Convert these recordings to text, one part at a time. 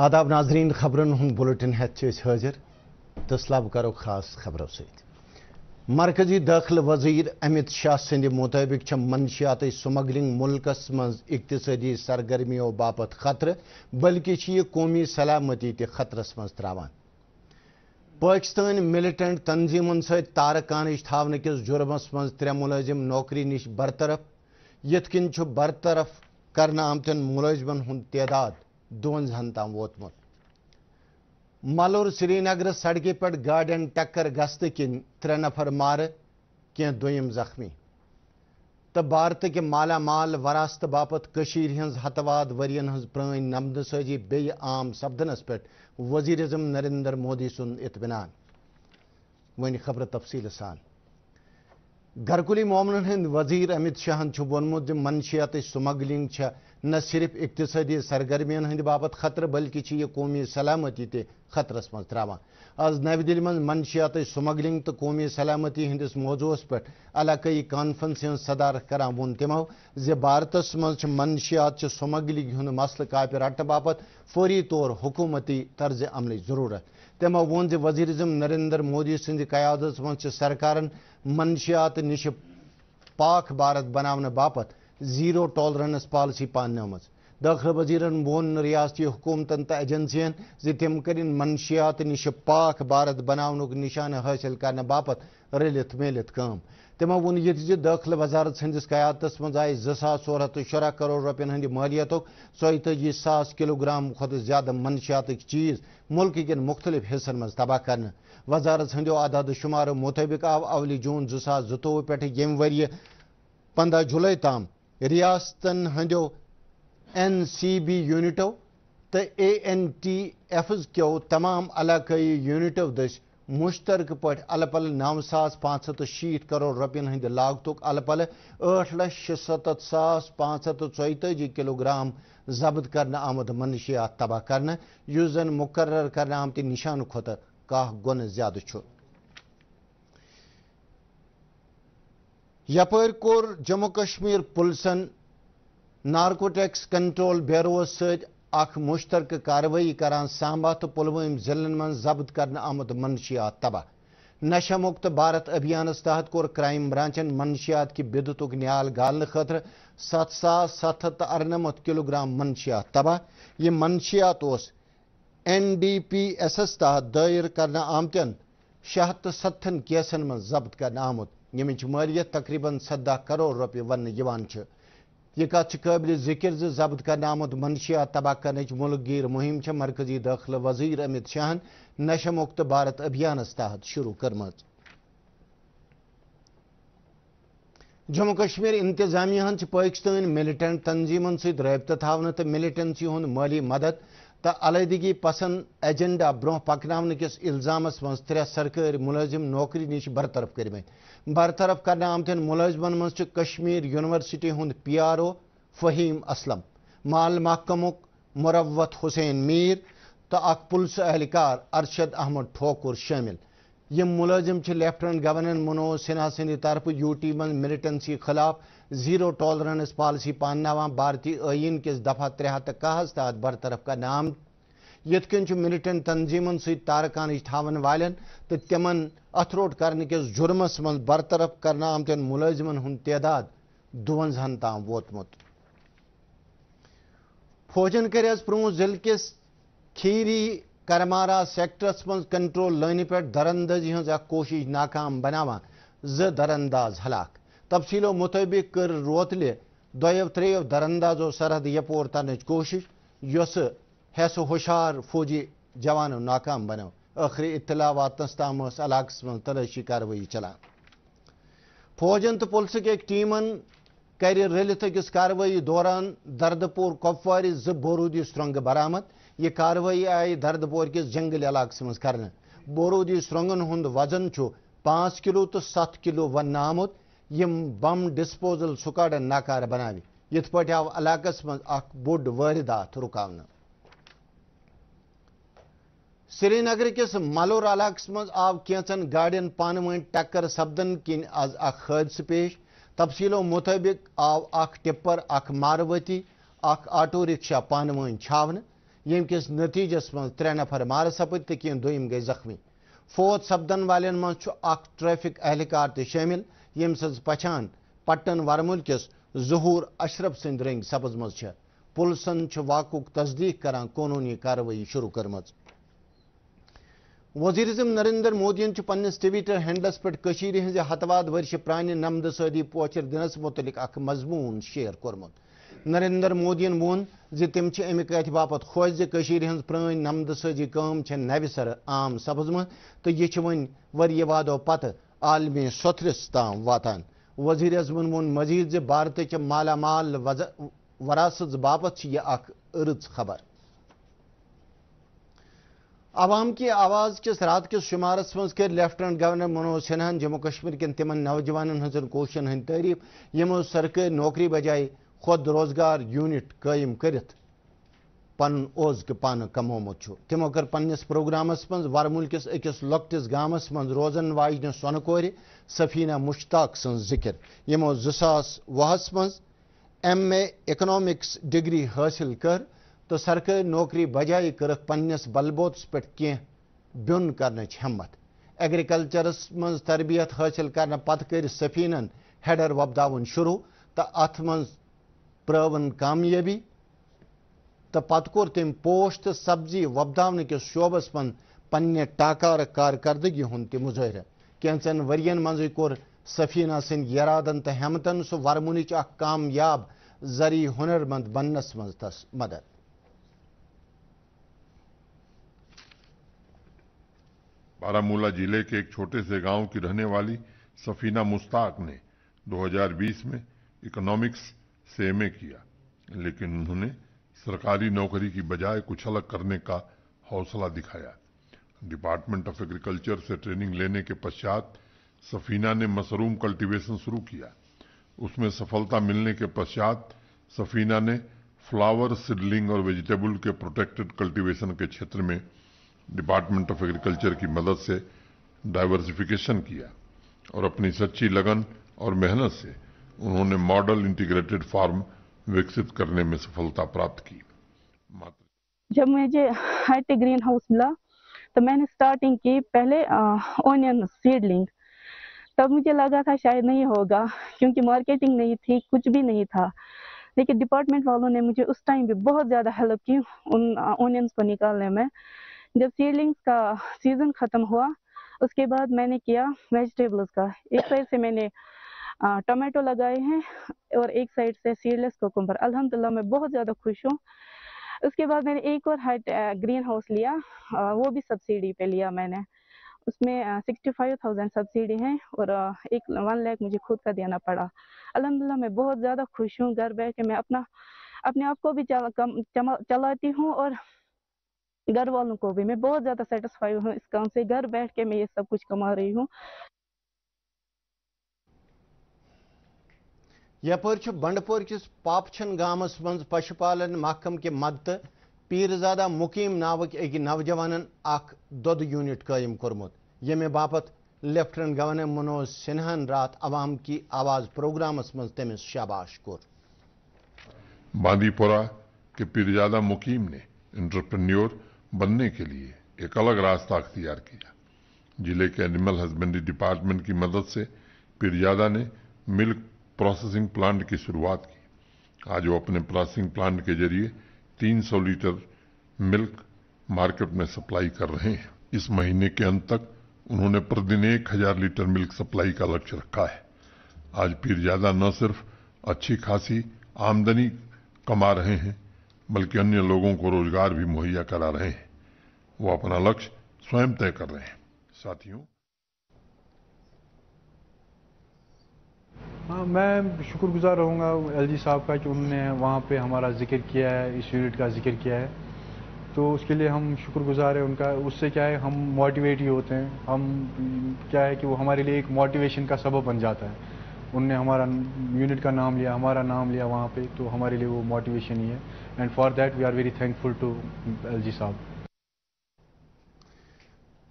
आदाब नाजरीन खबरन हूं बुलेटिन हेत हाजिर तस्लब करो खास खबरों सरकजी दाखिल वजीर अमित शाह सद मुताबिक मनशियात स्मगलिंग मुल्क मज सरगर्मियों बाप खतरे बल्कि यह कौमी सलामती ततरस मज त्रावान पाकिस्तान मिलिटेंट तनजीमन सारकान थवन किस जुर्मस मं त्रे मुलाजिम नौकरी नश बरतरफ यथ किन बरतरफ कर आमतन मुलिमन तदाद दोन तम वोतमुत मलोर श्रीनगर सड़क पे गाड़न टक्कर गश्त किन त्रे नफर मार कह दुम जख्मी तो भारत के मालामाल वरासत बापत कशीर हज हतवाद वरियन हज प्रान नमदसजी बे आम सपदनस पे वजीर अजम नरेंद्र मोदी सुन इतमान वन खबर तफसील सान घरकुली मामलन हंद वजीर अमित शाहन वोनमुत मनशियात स्मगलिंग न सिर्फ اقتصادی سرگرمین ہند باپت خطر بلکہ یہ قومی سلامتی تہ خطرس مز تراوان آز نو دل من منشیات سمگلنگ تو قومی سلامتی ہندس موضوعس پہ علاقائی کانفرنس ہز صدارت کران وون تمو زِ بھارتس مز منشیات چہ سمگلنگ ہند مسلہ کاپہ رٹنے باپت فوری طور حکومتی طرز عمل ضرورت تمو وون زِ وزیر اعظم نریندر مودی سند قیادت مز سرکارن منشیات نش پاک بھارت بنانے باپت زیٖرو ٹالرنس پالسی پاننہٕ آمٕژ دٲخلہٕ ؤزیٖرن ووٚن رِیاستی حکوٗمتن تہٕ ایجنسِیَن زِ تِم کٔرِنۍ منشِیات نِشہِ پاک بھارت بناونُک نِشانہٕ حٲصِل کرنہٕ باپتھ رٔلِتھ میٖلِتھ کٲم تِمو ووٚن یہِ تہِ زِ دٲخلہٕ وزارت سٕنٛدِس قیادتس منٛز آیہِ زٕ ساس ژور ہَتھ تہٕ شُراہ کرور رۄپیَن ہٕنٛدِ مٲلیتُک ژۄیتٲجی ساس کِلوٗ گرٛام کھۄتہٕ زیادٕ منشیاتٕکۍ چیٖز مُلکہٕ کٮ۪ن مُختٔلِف حِصن منٛز تباہ کرنہٕ وزارت ہٕنٛدیو اعدادٕ شُمارو مُطٲبِق آو اولہِ جوٗن زٕ ساس زٕتووُہ پٮ۪ٹھٕ ییٚمہِ ؤریہِ پنٛداہ جُلایی تام एन सी यूनट त एन टी एफ के तमामी यूनट दसि मुश्तक पि पल नव सास शीत करोड़ रुपयन हंद लागत अल पल लत चौतजी किलोग्राम कर आमद मनशियात तबाह कर मुकर कर आमती निशान खो क ज्यादा यप कोर जम्मू कश्मीर पुलसन नारकोटेक्स कंट्रोल ब्यूरो मुश्तरक कार्रवाई कर सहमत तो पुलवम जिले में जब्त कर आमुत मनशियात तबाह नशा मुक्त भारत अभियान तहत कोर क्राइम ब्रांचन मनशियात की बिदत न्याल गाल खतर सत सास सत हथ अरनमत किलोग्राम मनशियात तबाह यह मनशियात उस एन डी पी एस तहत दायर कर आमतन शाह सत्थन केसन मं जब्त कर आमुत यमिच तकरीबन सदह करोड़ रुपये वन यह कतिल जिक्र जब्त कर आमुत मनशिया तबाह कर मुल्कगीर मुहिम मरकजी दाखिल वजीर अमित शाह नशे मुक्त भारत अभियान तहत शुरू करम जम्मू कश्मीर इंतजामिया पाकिस्तान मिलिटेंट तंजीमन सबत थ मिलिटेंसी हूं माली मदद तो अलहदगी पसंद एजेंडा ब्रोह पकन किस इल्जाम मं त्रे सरकारी मुलिम नौकरी नश बरतरफ कर्म बरतरफ कर आमतन मुलिमन मज कश्मीर यूनिवर्सिटी हूं P R O Faheem Aslam माल महकम मुरवत हुसैन मीर तो पुलिस एहलकार अरशद अहमद ठोकुर शामिल यम मुलिम लेफ्टिनेंट गवर्नर मनोज सिन्हा सदि तरफ यू टी मज मिलिटेंसी खिलाफ जीरो टॉलरेंस पॉलिसी पानवा भारतीय ईन किस दफा त्रे हथ कहस तहत बरतरफ कर आम इथ कन मिलिटेंट सारकान थवन वालन तो तम अथरोट कर जुर्मस मं बरतरफ कर आमत मुलजमन हूं तदाद दुवंजहन तम वोतमुत फौजन कर प्रो जिल किस खीरी करमारा सेक्टरस मं कंट्रोल लान पे दरंदाजी हज कोशिश नाकाम बनावा जरंदाज हलाक तफसीलों मुतबिक कर रोतल दोयो त्रेव दरंदाजो सरहद यपोर तन कोशिश यस हैसो होशार फौजी जवानों नाकाम बनो आखिरी इतला वातस तम इलाकस मं तलाशी कार्रवाई चलान फौजन तो पुलिस के टीम कर रलित अकिस कार्रवाई दौरान दर्दपुर कपवार जरूदी बोरूदी सुरंग बरामद यह कार्रवाई आई दर्दपुर किस जंगल इलाकस मं कर बोरूदी सुरंगन हूं वजन पांच किलो तो सत किलो वन आमुत यम बम डिस्पोजल सुकाड़न नाकार बना ये पे आव इलाकस मज बोड वारदात रुकान श्रीनगर किस मलोर इलाकस मज आव कैचन गाड़न पान वन टक्कर सपदन किन आज अदस पेश तफसीलों मुताबिक आव टिपर अख मारवती आटो रिक्शा पान वन छावन यम किस नतीजस मज नफर मार सपद तो कह दुम गई जख्मी فوت سپدن والن مز اخ ٹریفک اہلکار تہ شامل یم سز پچھان پٹن ورمل کس ظہور اشرف سند رنگ سبز مز پلسن واقع تصدیق کران قونونی کاروٲیی شروع کرمز وزیر اعظم نریندر مودی پنس ٹویٹر ہینڈلس پہ ہز ہتواد ورش پرانہ نمدٕ سٲدی پوچر دنس متعلق اخ مضموٗن شیر کوٚرمُت नरेंद्र मोदी वोन तम अमिक बाप खोश जशीर हज प्रान नमद सजी कम नव सर आम सपजम तो यह वादों वरी पत आलमी सोथरस तम वातान वजीर अजमन वोन मजीद भारत च मालामाल वरासत बापत यह रज खबर आवाम की आवाज़ किस रात किस शुमारस मज कर लेफ्टिनेंट गवर्नर मनोज सिन्हा जम्मू कश्मीर कन तिम नौजवान हजन कोशन हद तारीफ यमो सरकारी नौकरी बजाय खुद रोजगार यूनिट कायम कर पन ओज पान कमोमुत तमो कर पन्नस प्रोग्रामस मज वरमुल किस अकिस लोकटिस मज रोजन वाजन सोन कोर सफीना मुश्ताक सं जिक्र यमो जसास वहस मज डिग्री हासिल कर तो सरकारी नौकरी बजाय करक पन्नस बलबोतस पे कह ब्योन कर हमत एग्रीकल्चरस मज तरबियत हासिल कर पत सफीन हेडर वपद शुरू तो अ prövan kamjebi, të patkur tim poshtë sabzi vabdavnë kës shobës mën پنہ ٹاکار کارکردگی ہند تہ مظاہرہ کینچن ورین مز کور سفینہ سند یرادن تو ہیمتن سہ ورمنچ اخ کامیاب زری ہنر مند بننس مز تس مدد बारामूला जिले के एक छोटे से गांव की रहने वाली सफीना मुस्ताक ने 2020 में इकोनॉमिक्स से एम किया लेकिन उन्होंने सरकारी नौकरी की बजाय कुछ अलग करने का हौसला दिखाया डिपार्टमेंट ऑफ एग्रीकल्चर से ट्रेनिंग लेने के पश्चात सफीना ने मशरूम कल्टीवेशन शुरू किया उसमें सफलता मिलने के पश्चात सफीना ने फ्लावर सिडलिंग और वेजिटेबल के प्रोटेक्टेड कल्टीवेशन के क्षेत्र में डिपार्टमेंट ऑफ एग्रीकल्चर की मदद से डाइवर्सिफिकेशन किया और अपनी सच्ची लगन और मेहनत से उन्होंने मॉडल इंटीग्रेटेड फार्म विकसित करने में सफलता प्राप्त की जब मुझे हाईटेक ग्रीन हाउस मिला तो मैंने स्टार्टिंग की पहले ओनियन सीडलिंग तब मुझे लगा था शायद नहीं होगा क्योंकि मार्केटिंग नहीं थी कुछ भी नहीं था लेकिन डिपार्टमेंट वालों ने मुझे उस टाइम भी बहुत ज़्यादा हेल्प की उन ओनियंस को निकालने में जब सीडलिंग्स का सीज़न ख़त्म हुआ उसके बाद मैंने किया वेजिटेबल्स का एक साइड से मैंने टमाटो लगाए हैं और एक साइड से सीडलेस कोकुम्बर अल्हम्दुलिल्लाह मैं बहुत ज़्यादा खुश हूँ उसके बाद मैंने एक और हाइट ग्रीन हाउस लिया वो भी सब्सिडी पे लिया मैंने उसमें सिक्सटी फाइव थाउजेंड सब्सिडी है और एक वन लाख मुझे खुद का देना पड़ा अलहमदिल्ला मैं बहुत ज़्यादा खुश हूँ घर बैठ के मैं अपना अपने आप को भी चलाती हूँ और घर वालों को भी मैं बहुत ज़्यादा सेटिस्फाई हूँ इस काम से घर बैठ के मैं ये सब कुछ कमा रही हूँ यपर बंडपुर किस पापछन गामस मज पशुपालन महकम के मदत पीरजादा मुकीम नावक एक नौजवान अख दोद यूनिट कायम कोर्मुत यमे बापत लेफ्टिनेंट गवर्नर मनोज सिन्हा रात अवाम की आवाज प्रोग्राम मज तमिस शाबाश कोर बांदीपोरा के पीरजादा मुकीम ने इंटरप्रन्योर बनने के लिए एक अलग रास्ता अख्तियार किया जिले के एनिमल हस्बेंड्री डिपार्टमेंट की मदद से पीरजादा ने मिल्क प्रोसेसिंग प्लांट की शुरुआत की आज वो अपने प्रोसेसिंग प्लांट के जरिए 300 लीटर मिल्क मार्केट में सप्लाई कर रहे हैं इस महीने के अंत तक उन्होंने प्रतिदिन एक हजार लीटर मिल्क सप्लाई का लक्ष्य रखा है आज पीरजादा न सिर्फ अच्छी खासी आमदनी कमा रहे हैं बल्कि अन्य लोगों को रोजगार भी मुहैया करा रहे हैं वो अपना लक्ष्य स्वयं तय कर रहे हैं साथियों हाँ मैं शुक्रगुजार रहूँगा एल जी साहब का कि उन्होंने वहाँ पे हमारा जिक्र किया है इस यूनिट का जिक्र किया है तो उसके लिए हम शुक्रगुजार हैं उनका उससे क्या है हम मोटिवेट ही होते हैं हम क्या है कि वो हमारे लिए एक मोटिवेशन का सबब बन जाता है उनने हमारा यूनिट का नाम लिया हमारा नाम लिया वहाँ पे तो हमारे लिए वो मोटिवेशन ही है and for that we are very thankful to L साहब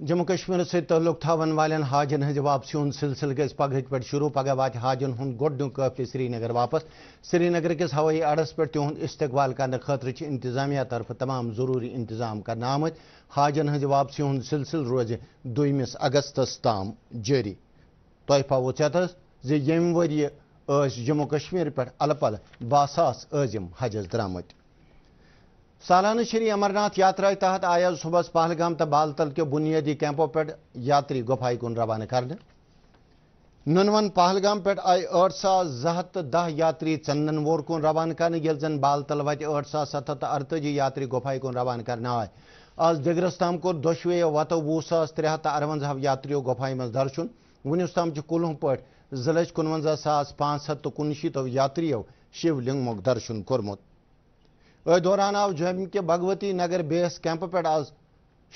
जम्मू कश्मीर से तल्लुक थवन वाले हाजन हज वापसी हूं सिलसिल गज पगह पे शुरू पगह वा हाजन हूं गोडन श्रीनगर वापस श्रीनगर किस हवाई अड्स पे तिहद इस्तबाल कर खतर इंतजामिया तरफ तमाम जरूरी इंतजाम कर आमत हाजन हज वापसी हूं सिलसिल रोज दुमस अगस्त ताम जारी तह पावो चतस जम्मू कश्मीर पे अलपल पल बासास अजम हजस द्रामत सालाना श्री अमरनाथ यात्रा तहत आया सुबह पहलगाम तो बालतल के बुनियादी कैंपों पे यात्री गुफाई कुन रवाना कर नुनवन पहलगाम पे आई ठ सा जहत दह यात्री चंदन वोर कुन रवाना कर बाल जन बालतल वत ठ सा सत हथ अरतजी यात्री गुफाई कुन रवाना कर आए आज दिगरस तम कोर दोशवे वतो वु सा त्रे तो अरवंजा यात्रियों गुफाई मज दर्शन वुनस तम कुल पे जि कुनवंजा सा पांच हथ तो कुनशीतो यात्रियों शिवलिंग दर्शन कर्मुत दौरान आव जम के भगवती नगर बेस कैंप पे आज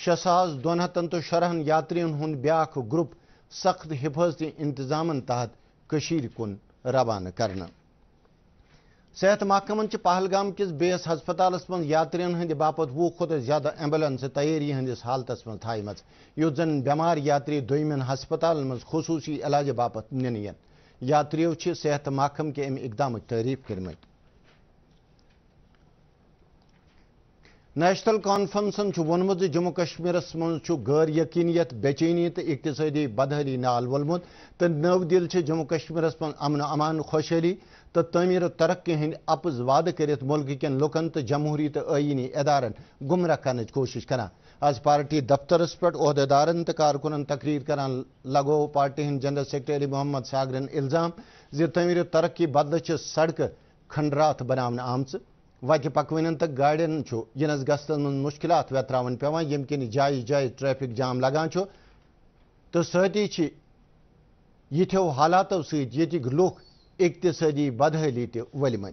शे सास दोन हतन तो शरहन यात्रियों हूं ब्या ग्रुप सख्त हिफाजती इंतजाम तहत कुन रवान कर सेहत महकमन पहलगाम किस बेस हस्पताल मं यात्री हंद बापत वु खुद ज्यादा एम्बुलेंस तैयारी हंदिस हालत मं थायम युद्ध जन बेमार यात्री दोमन हस्पताल मज खूसी इलाज बापत नीन यात्रियों सेहत महकम के अम इकदाम तारीफ करमें नेशनल कॉन्फ्रेंसन वोनमुत जम्मू कश्मीर मज गैर यकीनियत बेचैनी तो इकतदी बदहली नाल वोलमुत तो नव दिल जम्मू कश्मीर मन अमन अमान खुशहली तो तमीर तरक्की हंद अपज वाद कर मुल्क कन तो जमहूरी तो इदार इदारन गुमराह कर कोशिश करान आज पार्टी दफ्तरस पे अहदेदारन कारकुन तकरीर कर लगो पार्टी हंद जनरल सेक्रेटरी मोहम्मद सागरन इल्जाम जमीर तरक् बदल से सड़क खंडरात बना आमच वत पकवन तो गाड़न यनस गस्तन मं मुश्किल वतरावन पेव कि जाय जाय ट्रैफिक जाम लगान तो सती यथो हालातों सतिक लुख इकतदी बदहली तलम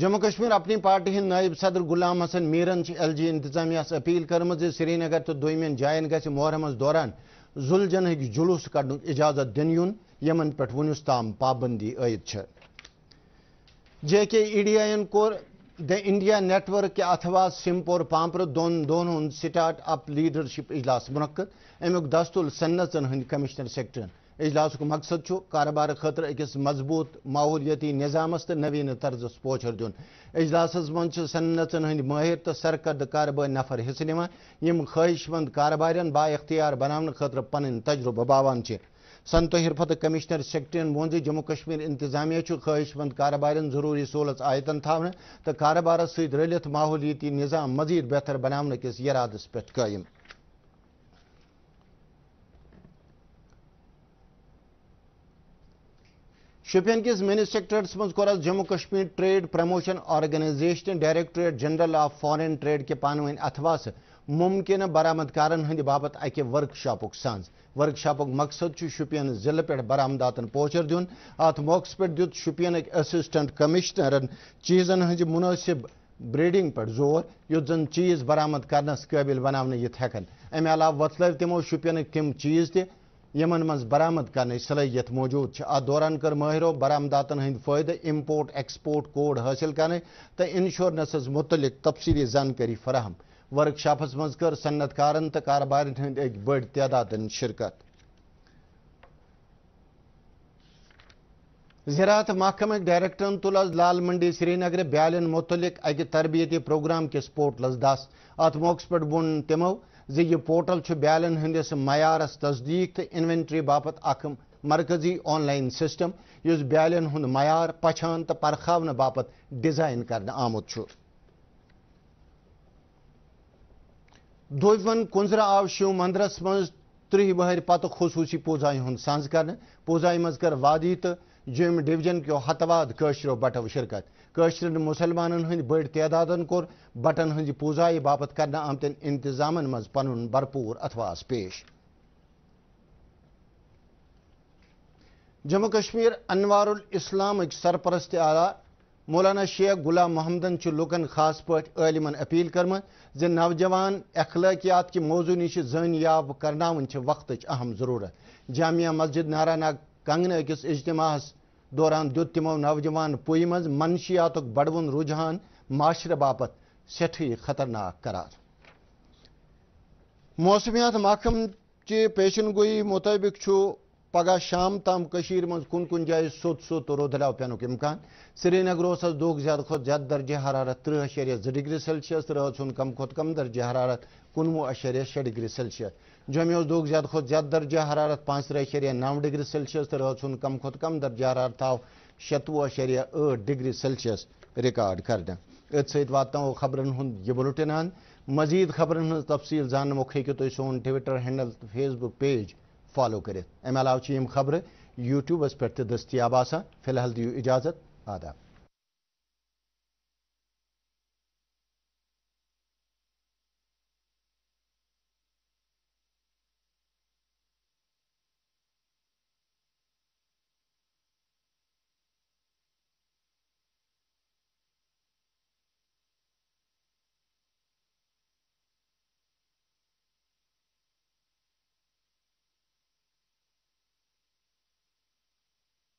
जम्मू कश्मीर अपनी पार्टी हिंद नायब सदर गुलाम हसन मीरन एल जी इंतजामिया अपील कर्म श्रीनगर तो दिन जायन ग मोहरमस दौरान जुलजन जुलूस कड़न इजाजत दिन यून यमन पे वनुस पाबंदी आयद जेके ईडीआईन कोर द इंडिया नेटवर्क के अथवा सिमपोर पांपर दोन दोनों स्टार्ट अप लीडरशिप इजलास मुनद अमुक दस्तुल सन्नतन हंद कमिश्नर सेक्टर इजलास मकसद कारोबार खतर अकिस मजबूत माहौलियती निजाम तो नवीन तर्ज पोचर दिन इजलास मज सन्नतन हंद माहिर तो सरकर्द कारबार नफर हिस्सा नम खहिशमंद कारबार बाख्तियार बनाने खतर पन तजुबा बवान संतो हिरफत कमिश्नर सेक्रेटरीन वोन जम्मू कश्मीर इंतजामिया ख्वाहिशमंद कारोबार जरूरी सहूलत आयतन थावन तो कारोबारस सलित माहौलियाती निज़ाम मजीद बेहतर बनाने किस इराद पे शुपन किस मेन सेक्टर्स मज Jammu Kashmir trade promotion organisation directorate general of foreign trade के पानवन से मुमकिन बरामदकार हंद बाबत अकि सज वर्कशाप मकसद शुपियन जिले पे बरामदात पोचर दिन अत मौक पे दुत शुपियन असिस्टेंट चीजन हज मुनसिब ब्रीडिंग पे जोर यु जन चीज बरामद करबिल कबिल बन हेकन अमे अलावा तमो शुपियन तम चीज त यमन मज बरामद कर सलाहियत मौजूद अत दौरान कर माहरो बरामदात हंद फायदे इम्पोर्ट एक्सपोर्ट कोड हासिल कर इंशोरेंस मुतलिक तफसीली जानकारी फराहम वर्कशापस मज कर तो कारबार हंद बड़ तदाद शिरकत ज़रात महकम डायरेक्टर तुल लाल मंडी श्रीनगर बाल मुतलिक अक तरबियती प्रोग्राम किस पोर्टलस दस अत मौक पे बोन तमो जि यह पोर्टल हंदिस मयारस तस्दीक तो इन्वेंट्री बापत अख मरकजी ऑनलाइन सिस्टम इस बाल मयार पछान तो परखावन बापत डिजाइन कर आमुत दोवन कुंजरा आव शिव मंदिरस मं त्रिह वह पत खसूसी पूजा हूं सज कर पूजा मज कर वादी तो जम डिवजन क्यों हतवाद कशरों बटो शिरकत मुसलमान हंद बड़ तैदा कौर बटन हंज पूजाय बापत कर आमत इंतजाम मज पन भरपूर अथवास पेश जम्मू कश्मीर अनवार इस्लाम सरपरस्त आला मौलाना शेख गुलाम महमदन लुकन खास पे अपील करम ज नौजवान अखलाकियात के मौजू नश जानियाब करनावन वक्त अहम जरूरत जामिया मस्जिद नाराना कंगन अकिस इजतमास दौरान दु तमो नौजवान पुई मज मनशियात बड़वन रुझान माशरे बाप सठ खतरनाक करार मौसमियात महकम चि पेशन गोई मुताबिक پگہ شام تام کشیر من کن کن جائے سوت سوت رودلاو پینک امکان سرینگر دوگ زیادہ کھت زیادہ درجہ حرارت ترہ اشریہ زٕ ڈگری سیلسیس رہس ہند کم کھت کم درجہ حرارت کُنوُہ اشریہ شےٚ ڈگری سیلسیس جمہِ دوگ زیادہ کھت زیادہ درجہ حرارت پانٛژھ ترٛہ اشریہ نو ڈگری سیلسیس رہس ہند کم کھت کم درجہ حرارت آو شتوُہ اشریہ ٲٹھ ڈگری سیلسیس رِکارڈ کرنہٕ أتھۍ سۭتۍ واتناوو خبرن ہُنٛد یہِ بُلٹِن ہن مزیٖد خبرن ہٕنٛز تفصیٖل زاننہٕ مۄکھ ہیٚکِو تُہۍ سون ٹُوِٹر ہینڈل تہٕ فیس بُک پیج फॉलो करें एम अलाव चीम खबर यूट्यूबस पे दस्तियाब आसान फिलहाल दू इजाजत आदा